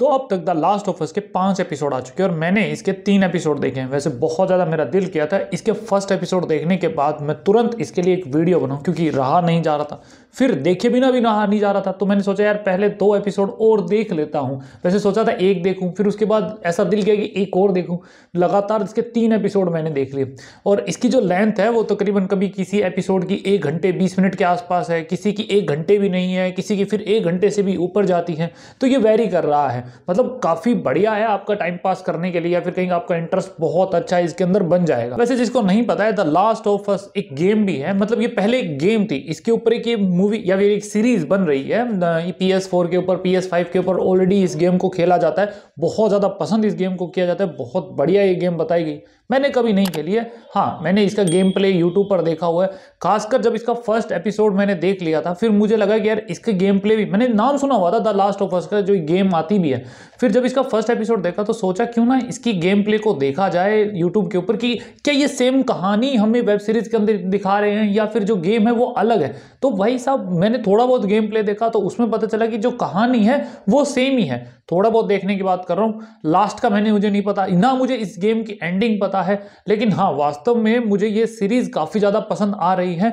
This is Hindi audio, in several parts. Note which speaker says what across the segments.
Speaker 1: तो अब तक द लास्ट ऑफ इसके के पांच एपिसोड आ चुके हैं और मैंने इसके तीन एपिसोड देखे हैं वैसे बहुत ज़्यादा मेरा दिल किया था इसके फर्स्ट एपिसोड देखने के बाद मैं तुरंत इसके लिए एक वीडियो बनाऊँ क्योंकि रहा नहीं जा रहा था फिर देखे बिना भी रहा नहीं जा रहा था तो मैंने सोचा यार पहले दो एपिसोड और देख लेता हूँ वैसे सोचा था एक देखूँ फिर उसके बाद ऐसा दिल किया कि एक और देखूँ लगातार इसके तीन एपिसोड मैंने देख लिए और इसकी जो लेंथ है वो तकरीबन कभी किसी एपिसोड की एक घंटे बीस मिनट के आसपास है किसी की एक घंटे भी नहीं है किसी की फिर एक घंटे से भी ऊपर जाती है तो ये वेरी कर रहा है मतलब काफ़ी बढ़िया है आपका टाइम पास करने के लिए या फिर कहीं आपका इंटरेस्ट बहुत अच्छा है इसके अंदर बन जाएगा वैसे जिसको नहीं पता है द लास्ट ऑफ अस एक गेम भी है मतलब ये पहले एक गेम थी इसके ऊपर एक मूवी या फिर एक सीरीज बन रही है पी एस के ऊपर पी एस के ऊपर ऑलरेडी इस गेम को खेला जाता है बहुत ज़्यादा पसंद इस गेम को किया जाता है बहुत बढ़िया ये गेम बताई गई मैंने कभी नहीं खेली है हाँ मैंने इसका गेम प्ले यूट्यूब पर देखा हुआ है खासकर जब इसका फर्स्ट एपिसोड मैंने देख लिया था फिर मुझे लगा कि यार इसके गेम प्ले भी मैंने नाम सुना हुआ था द लास्ट ऑफ अस का जो गेम आती भी है फिर जब इसका फर्स्ट एपिसोड देखा तो सोचा क्यों ना इसकी गेम प्ले को देखा जाए यूट्यूब के ऊपर कि क्या ये सेम कहानी हमें वेब सीरीज के अंदर दिखा रहे हैं या फिर जो गेम है वो अलग है तो भाई साहब मैंने थोड़ा बहुत गेम प्ले देखा तो उसमें पता चला कि जो कहानी है वो सेम ही है थोड़ा बहुत देखने की बात कर रहा हूँ लास्ट का मैंने मुझे नहीं पता ना मुझे इस गेम की एंडिंग पता पता है लेकिन हाँ वास्तव में मुझे ये सीरीज़ काफ़ी ज़्यादा पसंद आ रही है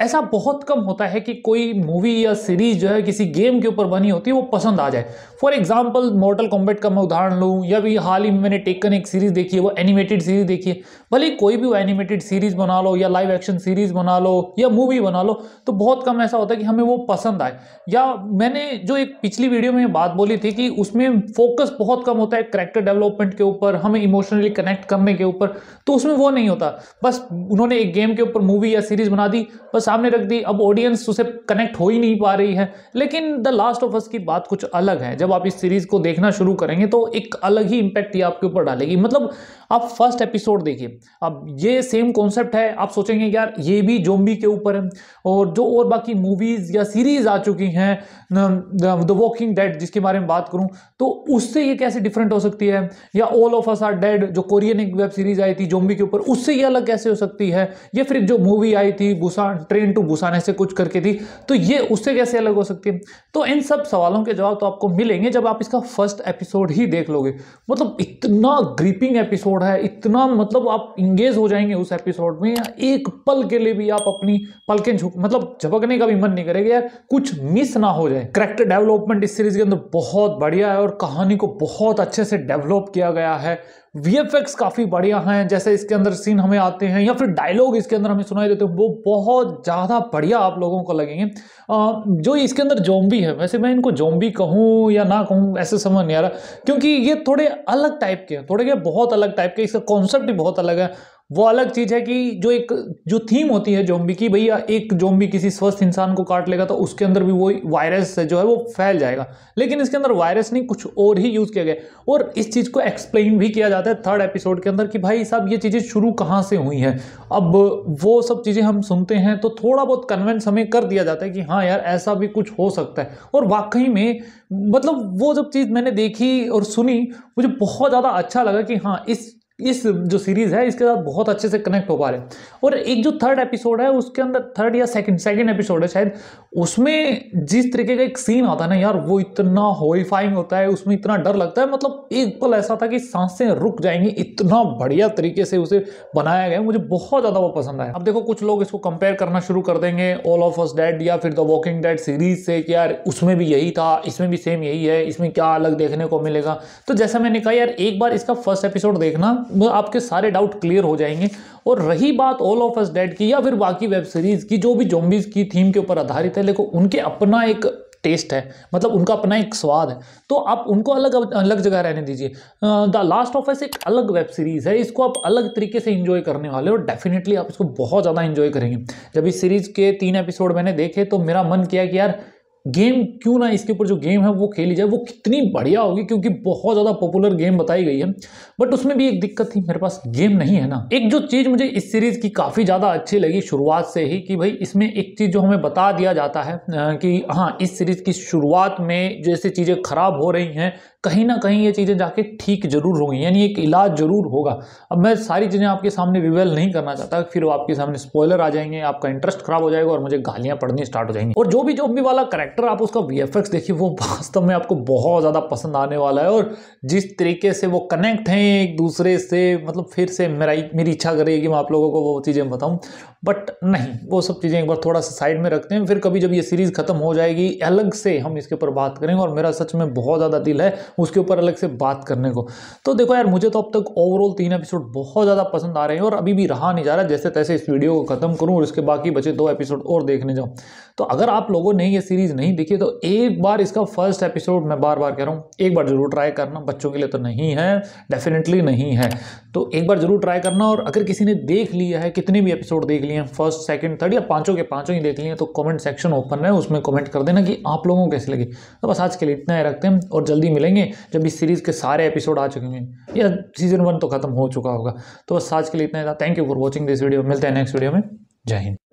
Speaker 1: ऐसा बहुत कम होता है कि कोई मूवी या सीरीज जो है किसी गेम के ऊपर बनी होती है वो पसंद आ जाए फॉर एग्जाम्पल मॉडल कॉम्बेट का मैं उदाहरण लूँ या भी हाल ही में मैंने टेकन एक सीरीज़ देखी है वो एनिमेटेड सीरीज़ देखी है भले कोई भी वो एनिमेटेड सीरीज़ बना लो या लाइव एक्शन सीरीज़ बना लो या मूवी बना लो तो बहुत कम ऐसा होता है कि हमें वो पसंद आए या मैंने जो एक पिछली वीडियो में बात बोली थी कि उसमें फोकस बहुत कम होता है करेक्टर डेवलपमेंट के ऊपर हमें इमोशनली कनेक्ट करने के ऊपर तो उसमें वो नहीं होता बस उन्होंने एक गेम के ऊपर मूवी या सीरीज़ बना दी बस सामने रख दी अब ऑडियंस उसे कनेक्ट हो ही नहीं पा रही है लेकिन द लास्ट ऑफ अस की बात कुछ अलग है जब आप इस सीरीज को देखना शुरू करेंगे तो एक अलग ही इम्पैक्ट ये आपके ऊपर डालेगी मतलब आप फर्स्ट एपिसोड देखिए अब ये सेम कॉन्सेप्ट है आप सोचेंगे यार ये भी जोम्बी के ऊपर है और जो और बाकी मूवीज़ या सीरीज आ चुकी हैं द वॉकिंग डेड जिसके बारे में बात करूं तो उससे ये कैसे डिफरेंट हो सकती है या all of us are dead जो कोरियन एक वेब सीरीज आई थी जोम्बी के ऊपर उससे ये अलग कैसे हो सकती है या फिर जो मूवी आई थी Busan train three into Busan ऐसे कुछ करके थी तो ये उससे कैसे अलग हो सकती है तो इन सब सवालों के जवाब तो आपको मिलेंगे जब आप इसका फर्स्ट एपिसोड ही देख लोगे मतलब इतना ग्रीपिंग एपिसोड है इतना मतलब आप इंगेज हो जाएंगे उस एपिसोड में एक पल के लिए भी आप अपनी पलकें झुक मतलब झपकने का भी मन नहीं करेगा यार कुछ मिस ना हो जाए करेक्टर डेवलपमेंट इस सीरीज के अंदर बहुत बढ़िया है और कहानी को बहुत अच्छे से डेवलप किया गया है वीएफएक्स काफ़ी बढ़िया हैं जैसे इसके अंदर सीन हमें आते हैं या फिर डायलॉग इसके अंदर हमें सुनाई देते हैं वो बहुत ज़्यादा बढ़िया आप लोगों को लगेंगे जो इसके अंदर जोम्बी है वैसे मैं इनको जोम्बी कहूँ या ना कहूँ ऐसे समझ नहीं आ रहा क्योंकि ये थोड़े अलग टाइप के हैं थोड़े क्या बहुत अलग टाइप के इसका कॉन्सेप्ट भी बहुत अलग है वो अलग चीज़ है कि जो एक जो थीम होती है जोम्बी की भैया एक जोम्बी किसी स्वस्थ इंसान को काट लेगा तो उसके अंदर भी वो वायरस जो है वो फैल जाएगा लेकिन इसके अंदर वायरस नहीं कुछ और ही यूज़ किया गया और इस चीज़ को एक्सप्लेन भी किया जाता है थर्ड एपिसोड के अंदर कि भाई साहब ये चीज़ें शुरू कहाँ से हुई हैं अब वो सब चीज़ें हम सुनते हैं तो थोड़ा बहुत कन्वेंस हमें कर दिया जाता है कि हाँ यार ऐसा भी कुछ हो सकता है और वाकई में मतलब वो जब चीज़ मैंने देखी और सुनी मुझे बहुत ज़्यादा अच्छा लगा कि हाँ इस इस जो सीरीज़ है इसके साथ बहुत अच्छे से कनेक्ट हो पा रहे और एक जो थर्ड एपिसोड है उसके अंदर थर्ड या सेकंड सेकंड एपिसोड है शायद उसमें जिस तरीके का एक सीन आता है ना यार वो इतना होइफाइंग होता है उसमें इतना डर लगता है मतलब एक पल ऐसा था कि सांसें रुक जाएंगी इतना बढ़िया तरीके से उसे बनाया गया मुझे बहुत ज़्यादा वो पसंद आया अब देखो कुछ लोग इसको कंपेयर करना शुरू कर देंगे ऑल ऑफ अस डेड या फिर द वॉकिंग डेड सीरीज से कि यार उसमें भी यही था इसमें भी सेम यही है इसमें क्या अलग देखने को मिलेगा तो जैसा मैंने कहा यार एक बार इसका फर्स्ट एपिसोड देखना आपके सारे डाउट क्लियर हो जाएंगे और रही बात ऑल ऑफ अस डेड की या फिर बाकी वेब सीरीज़ की जो भी जोम्बीज की थीम के ऊपर आधारित है लेकिन उनके अपना एक टेस्ट है मतलब उनका अपना एक स्वाद है तो आप उनको अलग अलग जगह रहने दीजिए द लास्ट ऑफ एस एक अलग वेब सीरीज़ है इसको आप अलग तरीके से इंजॉय करने वाले और डेफिनेटली आप इसको बहुत ज़्यादा इंजॉय करेंगे जब इस सीरीज़ के तीन एपिसोड मैंने देखे तो मेरा मन किया कि यार गेम क्यों ना इसके ऊपर जो गेम है वो खेली जाए वो कितनी बढ़िया होगी क्योंकि बहुत ज़्यादा पॉपुलर गेम बताई गई है बट उसमें भी एक दिक्कत थी मेरे पास गेम नहीं है ना एक जो चीज़ मुझे इस सीरीज़ की काफ़ी ज़्यादा अच्छी लगी शुरुआत से ही कि भाई इसमें एक चीज़ जो हमें बता दिया जाता है कि हाँ इस सीरीज़ की शुरुआत में जैसे चीज़ें खराब हो रही हैं कहीं ना कहीं ये चीज़ें जाके ठीक जरूर होंगी यानी एक इलाज ज़रूर होगा अब मैं सारी चीज़ें आपके सामने रिवेल नहीं करना चाहता फिर वो आपके सामने स्पॉयलर आ जाएंगे आपका इंटरेस्ट खराब हो जाएगा और मुझे गालियाँ पढ़नी स्टार्ट हो जाएंगी और जो भी जो भी वाला करेक्ट एक्टर आप उसका वी देखिए वो वास्तव में आपको बहुत ज़्यादा पसंद आने वाला है और जिस तरीके से वो कनेक्ट हैं एक दूसरे से मतलब फिर से मेरा मेरी इच्छा करेगी कि मैं आप लोगों को वो चीज़ें बताऊं बट नहीं वो सब चीज़ें एक बार थोड़ा सा साइड में रखते हैं फिर कभी जब ये सीरीज़ ख़त्म हो जाएगी अलग से हम इसके ऊपर बात करेंगे और मेरा सच में बहुत ज़्यादा दिल है उसके ऊपर अलग से बात करने को तो देखो यार मुझे तो अब तक ओवरऑल तीन एपिसोड बहुत ज़्यादा पसंद आ रहे हैं और अभी भी रहा नहीं जा रहा जैसे तैसे इस वीडियो को ख़त्म करूँ और इसके बाकी बचे दो एपिसोड और देखने जाऊँ तो अगर आप लोगों ने ये सीरीज़ नहीं नहीं देखिए तो एक बार इसका फर्स्ट एपिसोड मैं बार बार कह रहा हूँ एक बार ज़रूर ट्राई करना बच्चों के लिए तो नहीं है डेफिनेटली नहीं है तो एक बार ज़रूर ट्राई करना और अगर किसी ने देख लिया है कितने भी एपिसोड देख लिए हैं फर्स्ट सेकंड थर्ड या पाँचों के पाँचों ही देख लिए हैं तो कमेंट सेक्शन ओपन है उसमें कमेंट कर देना कि आप लोगों को कैसे लगे तो बस आज के लिए इतना ही रखते हैं और जल्दी मिलेंगे जब इस सीरीज़ के सारे एपिसोड आ चुके हैं या सीज़न वन तो खत्म हो चुका होगा तो बस आज के लिए इतना ही था thank you for watching this video मिलते हैं नेक्स्ट वीडियो में जय हिंद